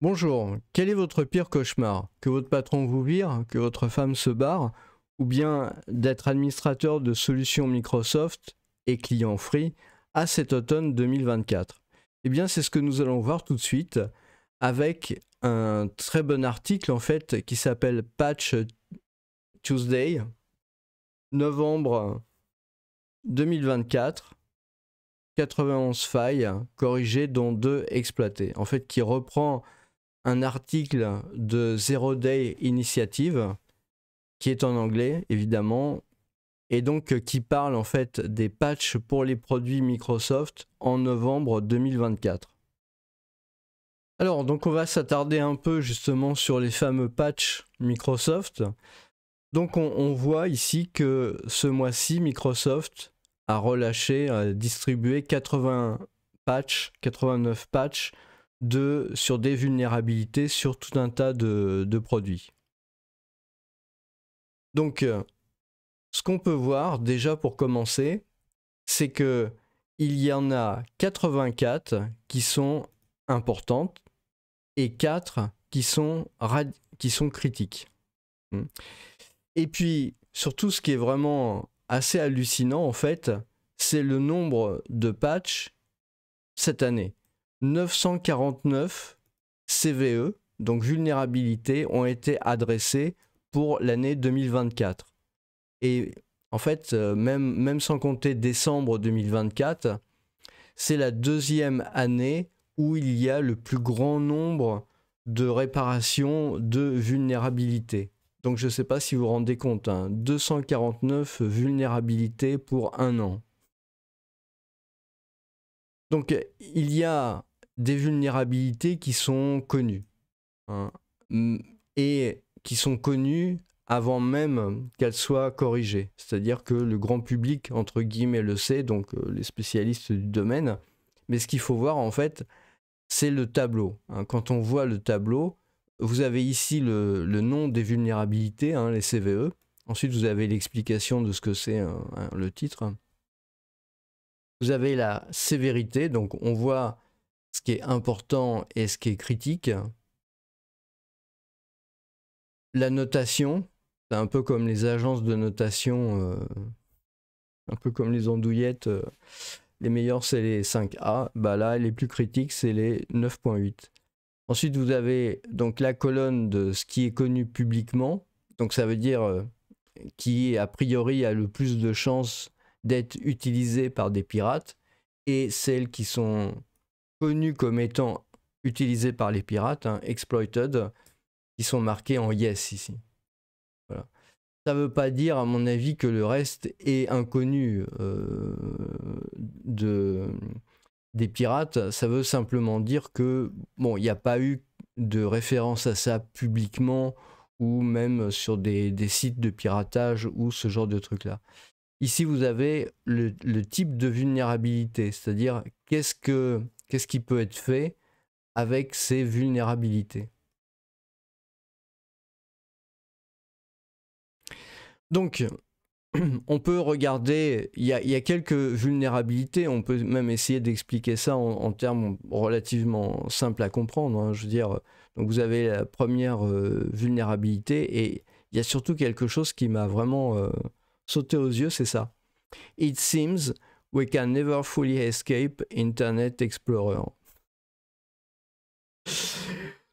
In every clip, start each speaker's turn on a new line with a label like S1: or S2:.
S1: Bonjour, quel est votre pire cauchemar Que votre patron vous vire Que votre femme se barre Ou bien d'être administrateur de solutions Microsoft et client free à cet automne 2024 Eh bien, c'est ce que nous allons voir tout de suite avec un très bon article en fait qui s'appelle Patch Tuesday, novembre 2024. 91 failles corrigées dont 2 exploitées. En fait, qui reprend un article de Zero Day Initiative, qui est en anglais, évidemment, et donc euh, qui parle en fait des patchs pour les produits Microsoft en novembre 2024. Alors, donc on va s'attarder un peu justement sur les fameux patchs Microsoft. Donc on, on voit ici que ce mois-ci, Microsoft a relâché, a distribué 80 patchs, 89 patchs de, sur des vulnérabilités sur tout un tas de, produits. Donc, euh, ce qu'on peut voir déjà pour commencer, c'est que il y en a 84 qui sont importantes et 4 qui sont, qui sont critiques. Hmm. Et puis, surtout, ce qui est vraiment assez hallucinant, en fait, c'est le nombre de patchs cette année. 949 CVE, donc vulnérabilités, ont été adressées pour l'année 2024. Et en fait, euh, même, sans compter décembre 2024, c'est la deuxième année où il y a le plus grand nombre de réparations de vulnérabilités. Donc je ne sais pas si vous vous rendez compte, 249 hein. vulnérabilités pour un an. Donc il y a des vulnérabilités qui sont connues. Hein, et qui sont connues avant même qu'elles soient corrigées. C'est-à-dire que le grand public, entre guillemets, le sait, donc euh, les spécialistes du domaine. Mais ce qu'il faut voir, en fait, c'est le tableau. Hein. quand on voit le tableau, vous avez ici le, nom des vulnérabilités, hein, les CVE. Ensuite, vous avez l'explication de ce que c'est le titre. Vous avez la sévérité, donc on voit ce qui est important et ce qui est critique. La notation, c'est un peu comme les agences de notation, euh, un peu comme les andouillettes. Euh. les meilleurs, c'est les 5A. Bah là, les plus critiques, c'est les 9.8. Ensuite, vous avez donc la colonne de ce qui est connu publiquement. Donc ça veut dire euh, qui, a priori, a le plus de chances d'être utilisé par des pirates. Et celles qui sont connus comme étant utilisés par les pirates, hein, exploited, qui sont marqués en yes ici. Ça ne veut pas dire, à mon avis, que le reste est inconnu euh, des pirates. Ça veut simplement dire que, bon, il n'y a pas eu de référence à ça publiquement ou même sur des, sites de piratage ou ce genre de trucs-là. Ici, vous avez le, type de vulnérabilité, c'est-à-dire qu'est-ce que Qu'est-ce qui peut être fait avec ces vulnérabilités Donc, on peut regarder, il y, y, a quelques vulnérabilités, on peut même essayer d'expliquer ça en, termes relativement simples à comprendre. Hein. je veux dire, donc vous avez la première euh, vulnérabilité et il y a surtout quelque chose qui m'a vraiment euh, sauté aux yeux, c'est ça. It seems We can never fully escape Internet Explorer.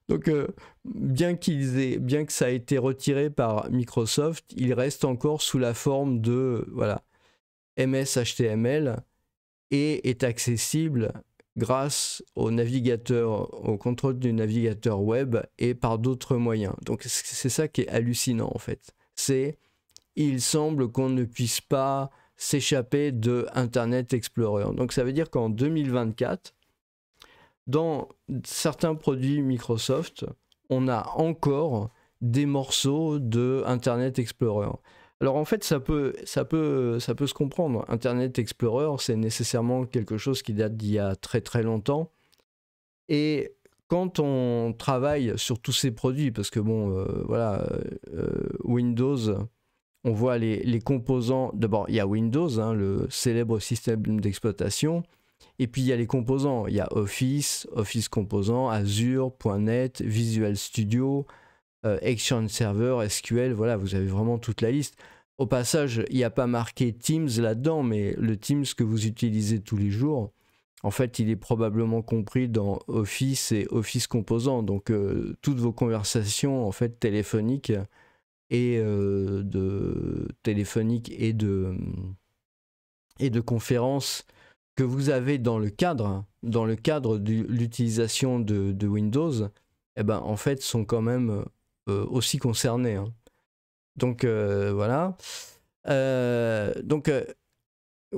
S1: Donc, euh, bien, bien que ça ait été retiré par Microsoft, il reste encore sous la forme de voilà, et est accessible grâce au navigateur, au contrôle du navigateur web et par d'autres moyens. Donc, c'est ça qui est hallucinant en fait. C'est, il semble qu'on ne puisse pas s'échapper de Internet Explorer. Donc ça veut dire qu'en 2024, dans certains produits Microsoft, on a encore des morceaux de Internet Explorer. Alors en fait, ça peut, ça peut, ça peut se comprendre. Internet Explorer, c'est nécessairement quelque chose qui date d'il y a très très longtemps. Et quand on travaille sur tous ces produits, parce que bon, euh, voilà, euh, euh, Windows, on voit les, composants. D'abord, il y a Windows, hein, le célèbre système d'exploitation. Et puis il y a les composants. Il y a Office, Office Composants, Azure, .NET, Visual Studio, euh, Action Server, SQL. Voilà, vous avez vraiment toute la liste. Au passage, il n'y a pas marqué Teams là-dedans, mais le Teams que vous utilisez tous les jours, en fait, il est probablement compris dans Office et Office Composants. Donc, euh, toutes vos conversations en fait téléphoniques et euh, de téléphonique et de, et de conférences que vous avez dans le cadre, dans le cadre de l'utilisation de, Windows, eh ben, en fait, sont quand même euh, aussi concernés. Hein. Donc euh, voilà. donc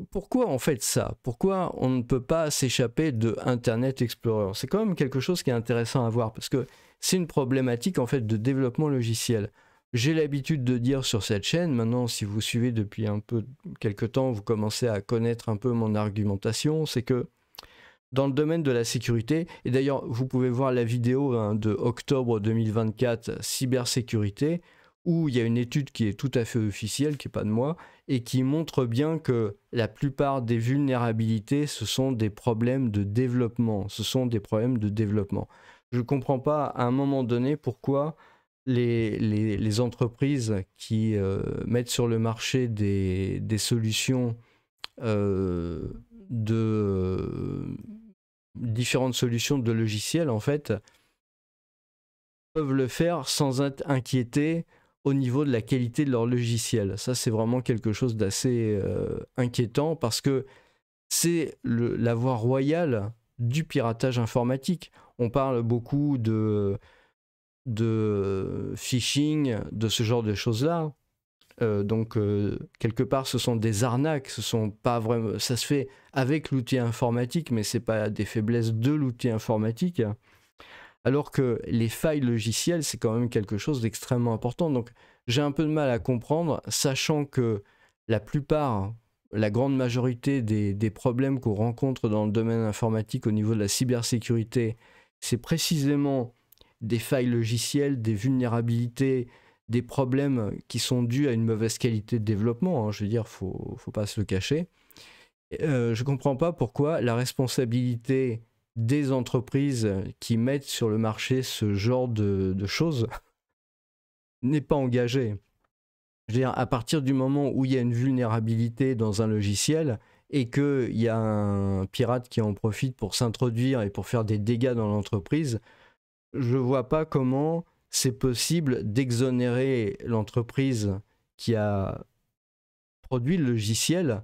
S1: pourquoi en fait ça Pourquoi on ne peut pas s'échapper de Internet Explorer C'est quand même quelque chose qui est intéressant à voir parce que c'est une problématique en fait de développement logiciel. J'ai l'habitude de dire sur cette chaîne, maintenant si vous suivez depuis un peu quelques temps, vous commencez à connaître un peu mon argumentation, c'est que dans le domaine de la sécurité, et d'ailleurs vous pouvez voir la vidéo hein, de octobre 2024 cybersécurité, où il y a une étude qui est tout à fait officielle, qui n'est pas de moi, et qui montre bien que la plupart des vulnérabilités, ce sont des problèmes de développement. Ce sont des problèmes de développement. Je ne comprends pas à un moment donné pourquoi les, les, entreprises qui euh, mettent sur le marché des, des solutions euh, de différentes solutions de logiciels en fait peuvent le faire sans être inquiétés au niveau de la qualité de leur logiciel. Ça c'est vraiment quelque chose d'assez euh, inquiétant parce que c'est la voie royale du piratage informatique. On parle beaucoup de de phishing, de ce genre de choses-là. Euh, donc euh, quelque part, ce sont des arnaques, ce sont pas vraiment. Ça se fait avec l'outil informatique, mais ce c'est pas des faiblesses de l'outil informatique. Alors que les failles logicielles, c'est quand même quelque chose d'extrêmement important. Donc j'ai un peu de mal à comprendre, sachant que la plupart, la grande majorité des problèmes qu'on rencontre dans le domaine informatique au niveau de la cybersécurité, c'est précisément des failles logicielles, des vulnérabilités, des problèmes qui sont dus à une mauvaise qualité de développement. Hein. je veux dire, faut, faut pas se le cacher. Je euh, je comprends pas pourquoi la responsabilité des entreprises qui mettent sur le marché ce genre de, de choses n'est pas engagée. Je veux dire, à partir du moment où il y a une vulnérabilité dans un logiciel et qu'il y a un pirate qui en profite pour s'introduire et pour faire des dégâts dans l'entreprise, je vois pas comment c'est possible d'exonérer l'entreprise qui a produit le logiciel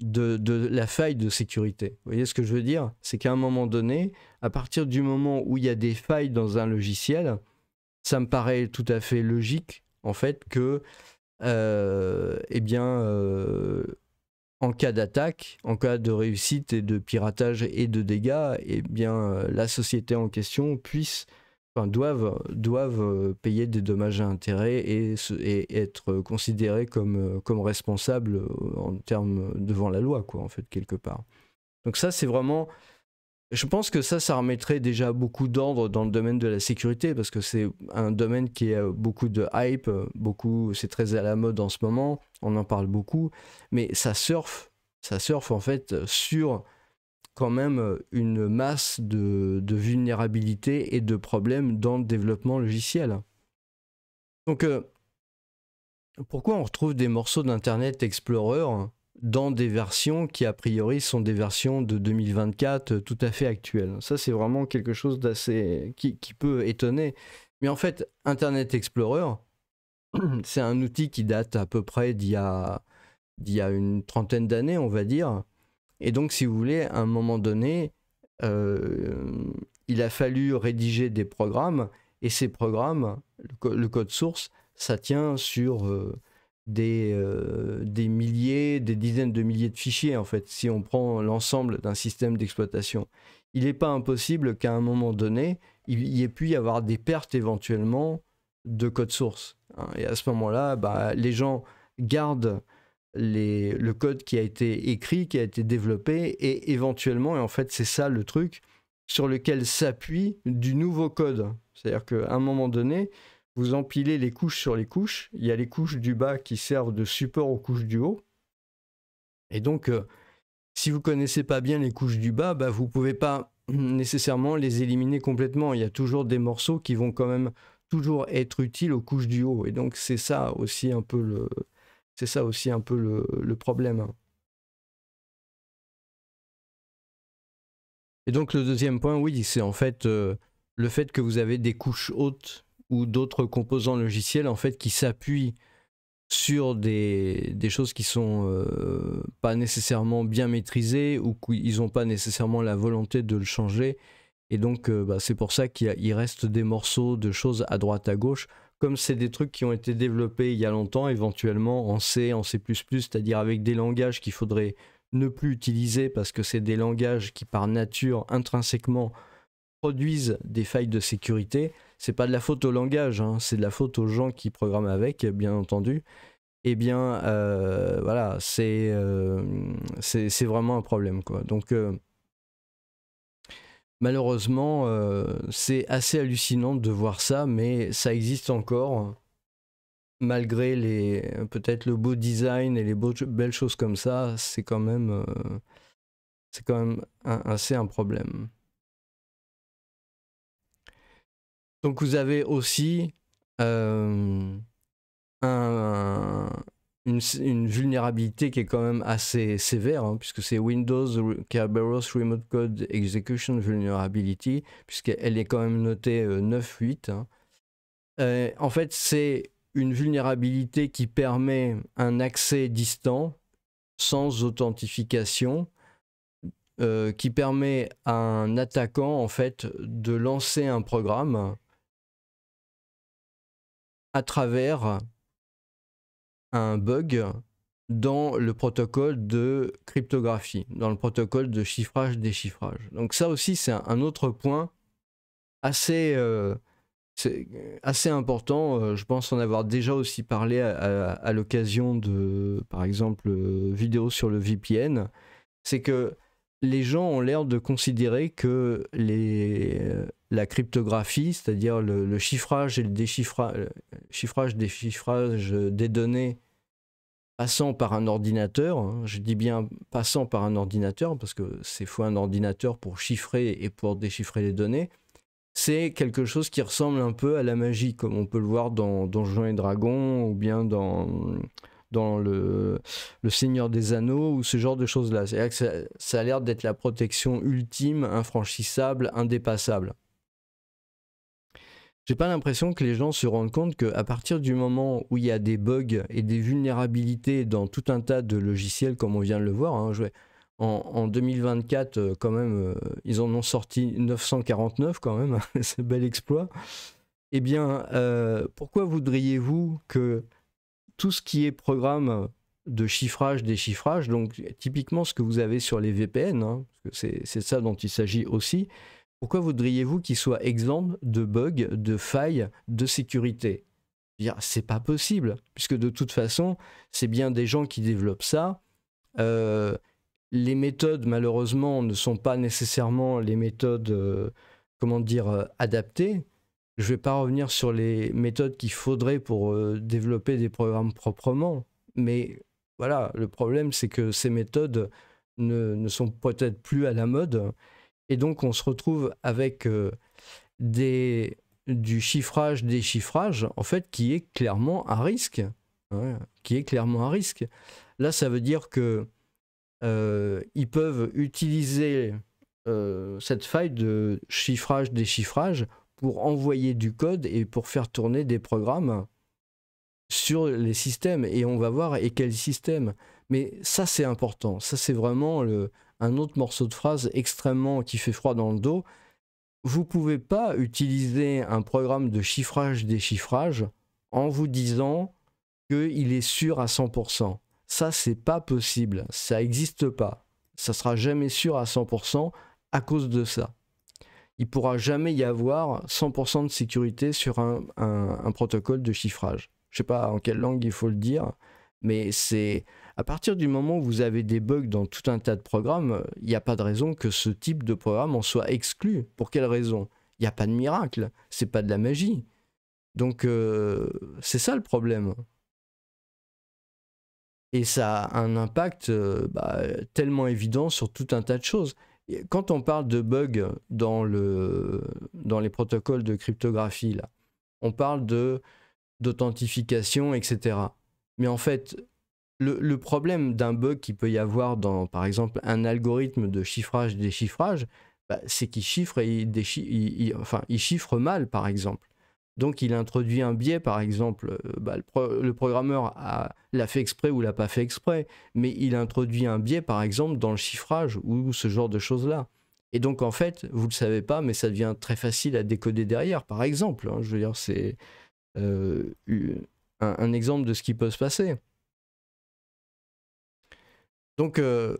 S1: de, de, la faille de sécurité. Vous voyez ce que je veux dire C'est qu'à un moment donné, à partir du moment où il y a des failles dans un logiciel, ça me paraît tout à fait logique, en fait, que, euh, eh bien, euh, en cas d'attaque, en cas de réussite et de piratage et de dégâts, eh bien, euh, la société en question puisse doivent, doivent euh, payer des dommages à intérêts et, être considérés comme, euh, comme responsables euh, en termes devant la loi, quoi, en fait, quelque part. Donc ça, c'est vraiment... Je pense que ça, ça remettrait déjà beaucoup d'ordre dans le domaine de la sécurité, parce que c'est un domaine qui a beaucoup de hype, beaucoup, c'est très à la mode en ce moment, on en parle beaucoup, mais ça surfe, ça surfe en fait sur quand même euh, une masse de, de vulnérabilités et de problèmes dans le développement logiciel. Donc, euh, pourquoi on retrouve des morceaux d'Internet Explorer dans des versions qui, a priori, sont des versions de 2024 euh, tout à fait actuelles Ça, c'est vraiment quelque chose d'assez. Qui, peut étonner. Mais en fait, Internet Explorer, c'est un outil qui date à peu près d'il y a une trentaine d'années, on va dire. Et donc, si vous voulez, à un moment donné, euh, il a fallu rédiger des programmes, et ces programmes, le, code source, ça tient sur euh, des, euh, des milliers, des dizaines de milliers de fichiers, en fait, si on prend l'ensemble d'un système d'exploitation. Il n'est pas impossible qu'à un moment donné, il y ait pu y avoir des pertes éventuellement de code source. Hein. et à ce moment-là, bah, les gens gardent le code qui a été écrit, qui a été développé, et éventuellement, et en fait c'est ça le truc, sur lequel s'appuie du nouveau code. C'est-à-dire qu'à un moment donné, vous empilez les couches sur les couches, il y a les couches du bas qui servent de support aux couches du haut, et donc euh, si vous connaissez pas bien les couches du bas, bah, vous pouvez pas nécessairement les éliminer complètement. Il y a toujours des morceaux qui vont quand même toujours être utiles aux couches du haut. Et donc c'est ça aussi un peu le, c'est ça aussi un peu le, problème. Hein. Et donc le deuxième point, oui, c'est en fait euh, le fait que vous avez des couches hautes ou d'autres composants logiciels en fait qui s'appuient sur des, choses qui sont euh, pas nécessairement bien maîtrisées ou qu'ils n'ont pas nécessairement la volonté de le changer. Et donc euh, bah, c'est pour ça qu'il reste des morceaux de choses à droite à gauche comme c'est des trucs qui ont été développés il y a longtemps, éventuellement en C, en C++, c'est-à-dire avec des langages qu'il faudrait ne plus utiliser parce que c'est des langages qui par nature intrinsèquement produisent des failles de sécurité. C'est pas de la faute au langage, hein, c'est de la faute aux gens qui programment avec, bien entendu. et eh bien, euh, voilà, euh, c'est c'est vraiment un problème. Quoi. Donc, euh, Malheureusement, euh, c'est assez hallucinant de voir ça, mais ça existe encore. Malgré les peut-être le beau design et les belles choses comme ça, c'est quand même, euh, c'est quand même assez un problème. Donc vous avez aussi euh, un, une, vulnérabilité qui est quand même assez sévère, hein, puisque c'est Windows Kerberos Remote Code Execution Vulnerability, puisqu'elle est quand même notée 9.8. Euh, hein. euh, en fait, c'est une vulnérabilité qui permet un accès distant, sans authentification, euh, qui permet à un attaquant, en fait, de lancer un programme à travers un bug dans le protocole de cryptographie, dans le protocole de chiffrage-déchiffrage. Donc ça aussi, c'est un autre point assez, euh, assez important. Euh, je pense en avoir déjà aussi parlé à, l'occasion de, par exemple, euh, vidéo sur le VPN. C'est que les gens ont l'air de considérer que la cryptographie, c'est-à-dire le, chiffrage et le déchiffrage, chiffrage, des données passant par un ordinateur, hein, je dis bien passant par un ordinateur parce que c'est fois un ordinateur pour chiffrer et pour déchiffrer les données, c'est quelque chose qui ressemble un peu à la magie, comme on peut le voir dans Donjons et Dragons ou bien dans dans le, le Seigneur des Anneaux ou ce genre de choses-là. C'est-à-dire que ça, a l'air d'être la protection ultime, infranchissable, indépassable. J'ai pas l'impression que les gens se rendent compte qu'à partir du moment où il y a des bugs et des vulnérabilités dans tout un tas de logiciels, comme on vient de le voir, hein, en, 2024, euh, quand même, euh, ils en ont sorti 949 quand même, c'est bel exploit. Eh bien, euh, pourquoi voudriez-vous que tout ce qui est programme de chiffrage, déchiffrage, donc typiquement ce que vous avez sur les VPN, hein, c'est ça dont il s'agit aussi, pourquoi voudriez-vous qu'il soit exempt de bugs, de failles, de sécurité C'est pas possible, puisque de toute façon, c'est bien des gens qui développent ça. Euh, les méthodes, malheureusement, ne sont pas nécessairement les méthodes, euh, comment dire, euh, adaptées. Je ne vais pas revenir sur les méthodes qu'il faudrait pour euh, développer des programmes proprement, mais voilà, le problème c'est que ces méthodes ne, sont peut-être plus à la mode, et donc on se retrouve avec euh, des, du chiffrage déchiffrage en fait, qui est clairement un risque. Hein, qui est clairement un risque. Là, ça veut dire que euh, ils peuvent utiliser cette faille de chiffrage déchiffrage pour envoyer du code et pour faire tourner des programmes sur les systèmes. Et on va voir et quel système. Mais ça, c'est important. Ça, c'est vraiment le, un autre morceau de phrase extrêmement qui fait froid dans le dos. Vous pouvez pas utiliser un programme de chiffrage-déchiffrage en vous disant qu'il est sûr à 100%. Ça, c'est pas possible. Ça n'existe pas. Ça sera jamais sûr à 100% à cause de ça il pourra jamais y avoir 100% de sécurité sur un, protocole de chiffrage. Je ne sais pas en quelle langue il faut le dire, mais c'est à partir du moment où vous avez des bugs dans tout un tas de programmes, il n'y a pas de raison que ce type de programme en soit exclu. Pour quelle raison Il n'y a pas de miracle, c'est pas de la magie. Donc euh, c'est ça le problème. Et ça a un impact euh, bah, tellement évident sur tout un tas de choses quand on parle de bug dans, le, dans les protocoles de cryptographie, là, on parle de d'authentification, etc. Mais en fait, le, problème d'un bug qui peut y avoir dans, par exemple, un algorithme de chiffrage-déchiffrage, bah, c'est qu'il chiffre et enfin, il chiffre mal, par exemple. Donc il introduit un biais, par exemple, euh, bah, le, programmeur l'a fait exprès ou l'a pas fait exprès, mais il introduit un biais, par exemple, dans le chiffrage ou ce genre de choses-là. Et donc en fait, vous le savez pas, mais ça devient très facile à décoder derrière, par exemple. Hein. je veux dire, c'est euh, un, exemple de ce qui peut se passer. Donc euh,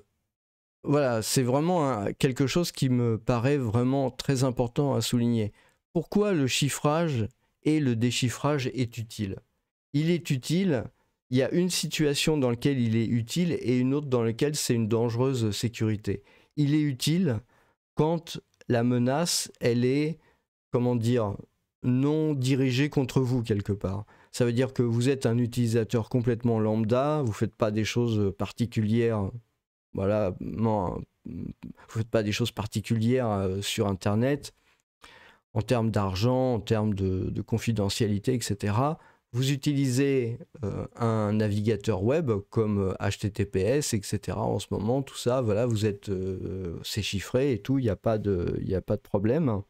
S1: voilà, c'est vraiment quelque chose qui me paraît vraiment très important à souligner. Pourquoi le chiffrage et le déchiffrage est utile. Il est utile, il y a une situation dans laquelle il est utile et une autre dans laquelle c'est une dangereuse sécurité. Il est utile quand la menace, elle est, comment dire, non dirigée contre vous quelque part. Ça veut dire que vous êtes un utilisateur complètement lambda, vous ne faites pas des choses particulières, voilà, vous faites pas des choses particulières euh, sur Internet, en termes d'argent, en termes de, confidentialité, etc. Vous utilisez euh, un navigateur web comme HTTPS, euh, etc. En ce moment, tout ça, voilà, vous êtes, euh, c'est chiffré et tout, il n'y a, pas de, a pas de problème.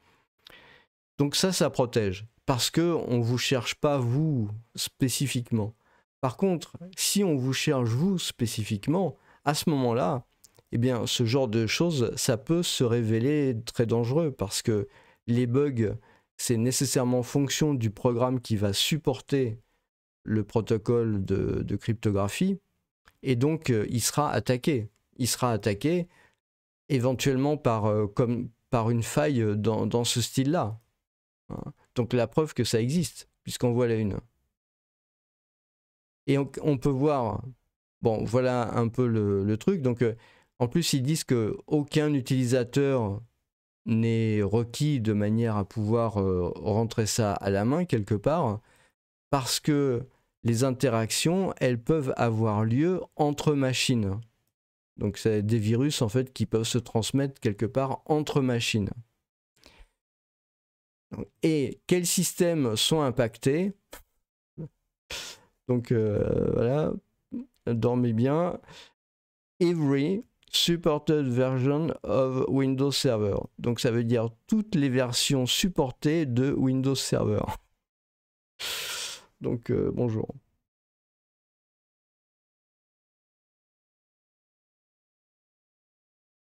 S1: Donc ça, ça protège parce que on vous cherche pas vous spécifiquement. Par contre, si on vous cherche vous spécifiquement, à ce moment-là, eh bien, ce genre de choses, ça peut se révéler très dangereux parce que les bugs, c'est nécessairement fonction du programme qui va supporter le protocole de, cryptographie. Et donc, euh, il sera attaqué. Il sera attaqué éventuellement par, euh, comme, par une faille dans, ce style-là. Hein. Donc, la preuve que ça existe, puisqu'on voit la une. Et on, peut voir, bon, voilà un peu le, truc. Donc, euh, en plus, ils disent que aucun utilisateur n'est requis de manière à pouvoir euh, rentrer ça à la main quelque part, parce que les interactions, elles peuvent avoir lieu entre machines. Donc c'est des virus en fait qui peuvent se transmettre quelque part entre machines. Et quels systèmes sont impactés Donc euh, voilà, dormez bien. Every, Supported Version of Windows Server. Donc ça veut dire toutes les versions supportées de Windows Server. Donc euh, bonjour.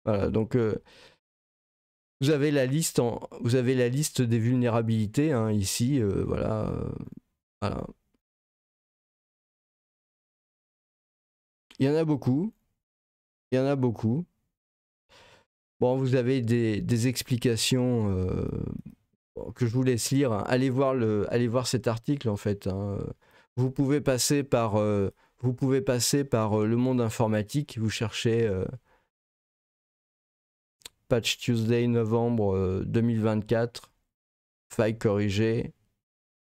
S1: Voilà, donc euh, vous avez la liste vous avez la liste des vulnérabilités hein, ici, euh, voilà, voilà. Il y en a beaucoup. Il y en a beaucoup. Bon, vous avez des, explications euh, que je vous laisse lire. Hein. Allez, voir le, allez voir cet article, en fait. Hein. Vous pouvez passer par, euh, vous pouvez passer par euh, le monde informatique. Vous cherchez Patch Tuesday, novembre 2024, faille corrigée,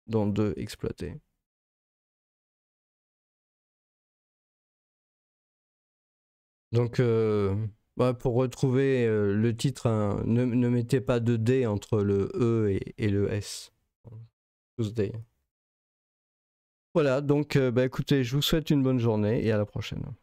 S1: dans deux exploités Donc, euh, bah, pour retrouver euh, le titre, hein, ne, mettez pas de D entre le E et, le S. Tuesday. Voilà, donc euh, bah, écoutez, je vous souhaite une bonne journée et à la prochaine.